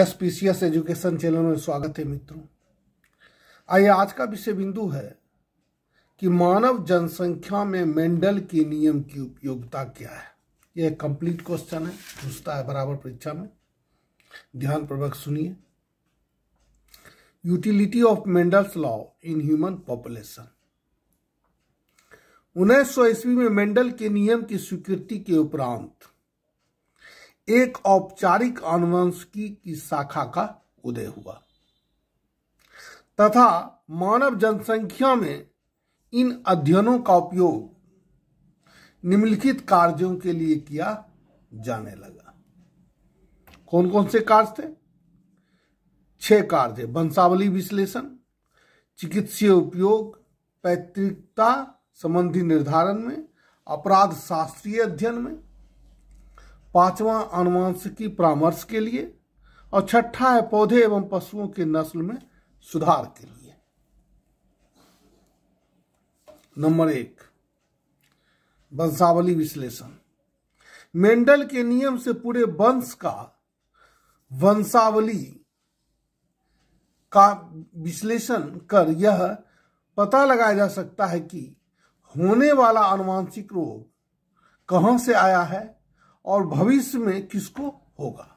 S P C S education channel में स्वागत है मित्रों आइए आज का विषय बिंदु है कि मानव जनसंख्या में मेंडल के नियम की उपयोगिता क्या है यह कंप्लीट क्वेश्चन है पूछता है बराबर परीक्षा में ध्यानपूर्वक सुनिए utility of Mendel's law in human population उन्नीस सौ ईस्वी में मेंडल के नियम की स्वीकृति के उपरांत एक औपचारिक आनुवंशिकी की शाखा का उदय हुआ तथा मानव जनसंख्या में इन अध्ययनों का उपयोग निम्नलिखित कार्यों के लिए किया जाने लगा कौन कौन से कार्य थे छह कार्य थे वंशावली विश्लेषण चिकित्सीय उपयोग पैतृकता संबंधी निर्धारण में अपराध शास्त्रीय अध्ययन में पांचवा आनुवांशिकी परामर्श के लिए और छठा है पौधे एवं पशुओं के नस्ल में सुधार के लिए नंबर एक वंशावली विश्लेषण मेंडल के नियम से पूरे वंश का वंशावली का विश्लेषण कर यह पता लगाया जा सकता है कि होने वाला आनुवांशिक रोग कहां से आया है और भविष्य में किसको होगा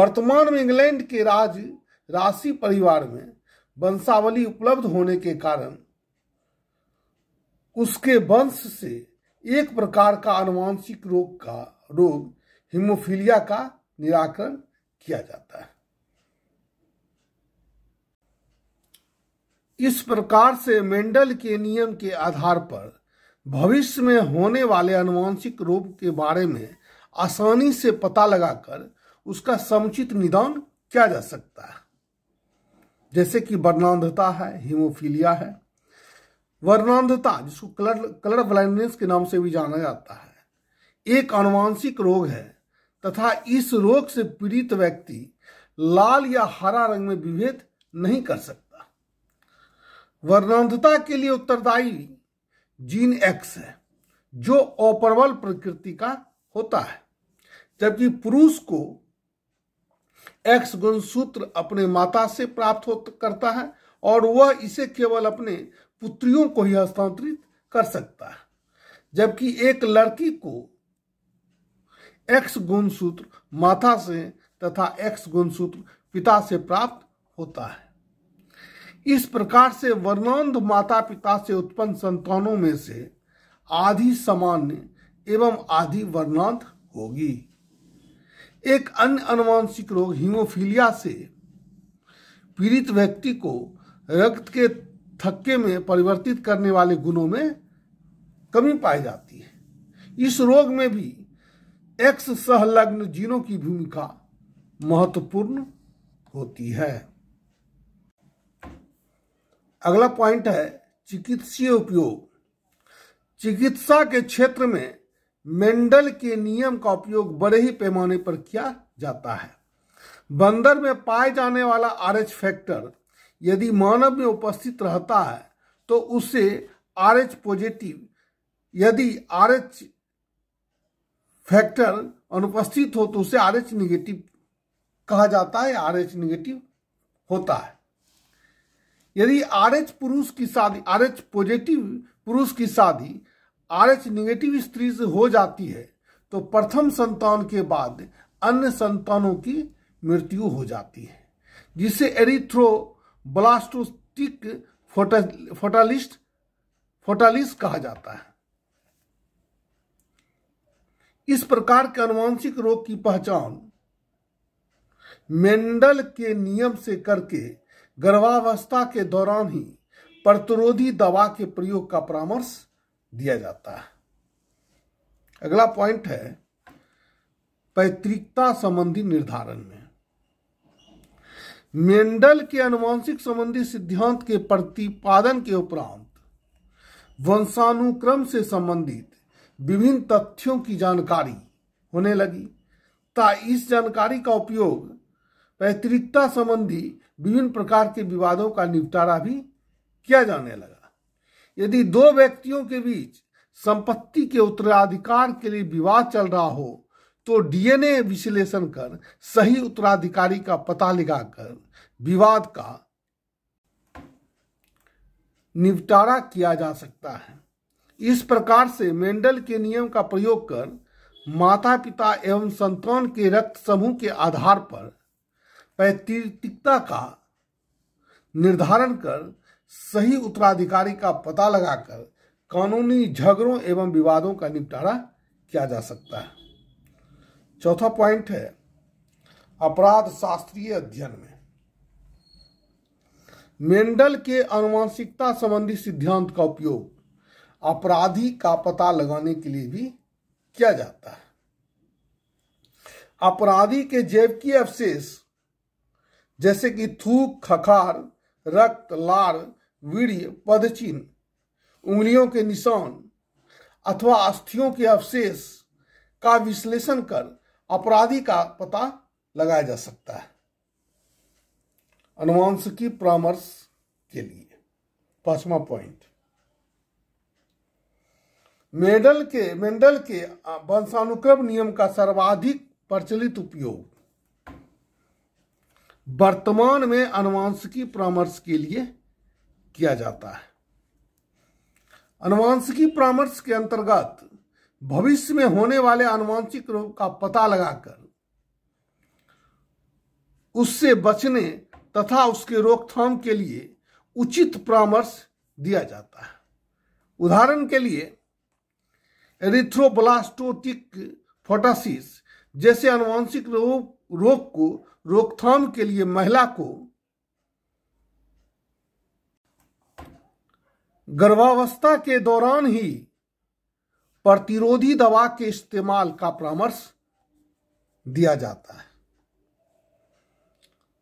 वर्तमान में इंग्लैंड के राज राशि परिवार में वंशावली उपलब्ध होने के कारण उसके वंश से एक प्रकार का अनुवांशिक रोग का रोग हिमोफीलिया का निराकरण किया जाता है इस प्रकार से मेंडल के नियम के आधार पर भविष्य में होने वाले अनुवांशिक रोग के बारे में आसानी से पता लगाकर उसका समुचित निदान किया जा सकता है जैसे कि वर्णांधता है हीमोफीलिया है वर्णांधता जिसको कलर कलर ब्लाइंडनेस के नाम से भी जाना जाता है एक अनुवांशिक रोग है तथा इस रोग से पीड़ित व्यक्ति लाल या हरा रंग में विभेद नहीं कर सकता वर्णांधता के लिए उत्तरदायी जीन एक्स है जो ओपरवल प्रकृति का होता है जबकि पुरुष को एक्स गुणसूत्र अपने माता से प्राप्त हो करता है और वह इसे केवल अपने पुत्रियों को ही हस्तांतरित कर सकता है जबकि एक लड़की को एक्स गुणसूत्र माता से तथा एक्स गुणसूत्र पिता से प्राप्त होता है इस प्रकार से वर्णांध माता पिता से उत्पन्न संतानों में से आधी सामान्य एवं आधी वर्णांध होगी एक अन्य अनुवांशिक रोग हीमोफीलिया से पीड़ित व्यक्ति को रक्त के थक्के में परिवर्तित करने वाले गुणों में कमी पाई जाती है इस रोग में भी एक्स सहलग्न जीनों की भूमिका महत्वपूर्ण होती है अगला पॉइंट है चिकित्सीय उपयोग चिकित्सा के क्षेत्र में मेंडल के नियम का उपयोग बड़े ही पैमाने पर किया जाता है बंदर में पाए जाने वाला आरएच फैक्टर यदि मानव में उपस्थित रहता है तो उसे आरएच पॉजिटिव यदि आरएच फैक्टर अनुपस्थित हो तो उसे आरएच निगेटिव कहा जाता है आरएच निगेटिव होता है यदि आर एच पुरुष की शादी आर एच पॉजिटिव पुरुष की शादी आर एच निगेटिव स्त्री से हो जाती है तो प्रथम संतान के बाद अन्य संतानों की मृत्यु हो जाती है जिसे एरिथ्रो ब्लास्टोस्टिक फोटालिस्ट फोटालिस्ट कहा जाता है इस प्रकार के अनुवांशिक रोग की पहचान मेंडल के नियम से करके गर्भावस्था के दौरान ही प्रतिरोधी दवा के प्रयोग का परामर्श दिया जाता है अगला पॉइंट है पैतृकता संबंधी निर्धारण में मेंडल के अनुवांशिक संबंधी सिद्धांत के प्रतिपादन के उपरांत वंशानुक्रम से संबंधित विभिन्न तथ्यों की जानकारी होने लगी ता इस जानकारी का उपयोग पैतृकता संबंधी विभिन्न प्रकार के विवादों का निपटारा भी किया जाने लगा यदि दो व्यक्तियों के बीच संपत्ति के उत्तराधिकार के लिए विवाद चल रहा हो तो डीएनए विश्लेषण कर सही उत्तराधिकारी का पता लगाकर विवाद का निपटारा किया जा सकता है इस प्रकार से मेंडल के नियम का प्रयोग कर माता पिता एवं संतान के रक्त समूह के आधार पर पैतृतिकता का निर्धारण कर सही उत्तराधिकारी का पता लगाकर कानूनी झगड़ों एवं विवादों का निपटारा किया जा सकता है चौथा पॉइंट है अपराध शास्त्रीय अध्ययन में मेंडल के अनुवांशिकता संबंधी सिद्धांत का उपयोग अपराधी का पता लगाने के लिए भी किया जाता है अपराधी के जैविकीय अवशेष जैसे कि थूक खखार रक्त लार वीर्य पदचिन्ह उंगलियों के निशान अथवा अस्थियों के अवशेष का विश्लेषण कर अपराधी का पता लगाया जा सकता है अनुवांशिकी परामर्श के लिए पांचवा पॉइंट मेडल के मेंडल के वंशानुक्रम नियम का सर्वाधिक प्रचलित उपयोग वर्तमान में अनुवांशिकी परामर्श के लिए किया जाता है अनुवांशिकी परामर्श के अंतर्गत भविष्य में होने वाले अनुवांशिक रोग का पता लगाकर उससे बचने तथा उसके रोकथाम के लिए उचित परामर्श दिया जाता है उदाहरण के लिए एरिथ्रोब्लास्टोटिक फोटासिस जैसे अनुवांशिक रोग रोग को रोकथाम के लिए महिला को गर्भावस्था के दौरान ही प्रतिरोधी दवा के इस्तेमाल का परामर्श दिया जाता है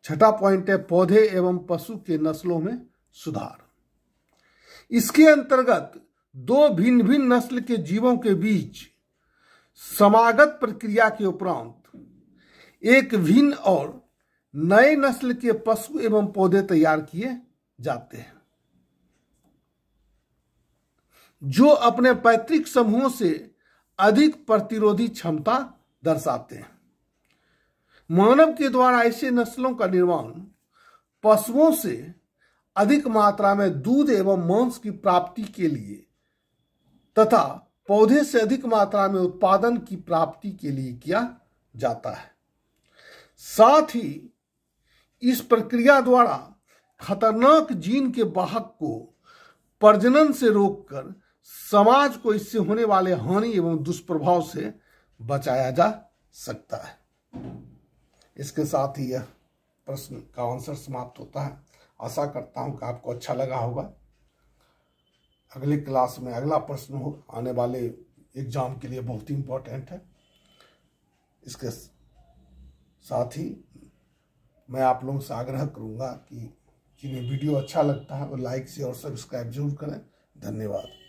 छठा पॉइंट है पौधे एवं पशु के नस्लों में सुधार इसके अंतर्गत दो भिन्न भिन्न नस्ल के जीवों के बीच समागत प्रक्रिया के उपरांत एक भिन्न और नए नस्ल के पशु एवं पौधे तैयार किए जाते हैं जो अपने पैतृक समूहों से अधिक प्रतिरोधी क्षमता दर्शाते हैं मानव के द्वारा ऐसे नस्लों का निर्माण पशुओं से अधिक मात्रा में दूध एवं मांस की प्राप्ति के लिए तथा पौधे से अधिक मात्रा में उत्पादन की प्राप्ति के लिए किया जाता है साथ ही इस प्रक्रिया द्वारा खतरनाक जीन के वाहक को प्रजनन से रोककर समाज को इससे होने वाले हानि एवं दुष्प्रभाव से बचाया जा सकता है इसके साथ ही यह प्रश्न का आंसर समाप्त होता है आशा करता हूं कि आपको अच्छा लगा होगा अगली क्लास में अगला प्रश्न हो आने वाले एग्जाम के लिए बहुत ही इंपॉर्टेंट है इसके साथ ही मैं आप लोगों से आग्रह करूँगा कि जिन्हें वीडियो अच्छा लगता है वो लाइक से और सब्सक्राइब जरूर करें धन्यवाद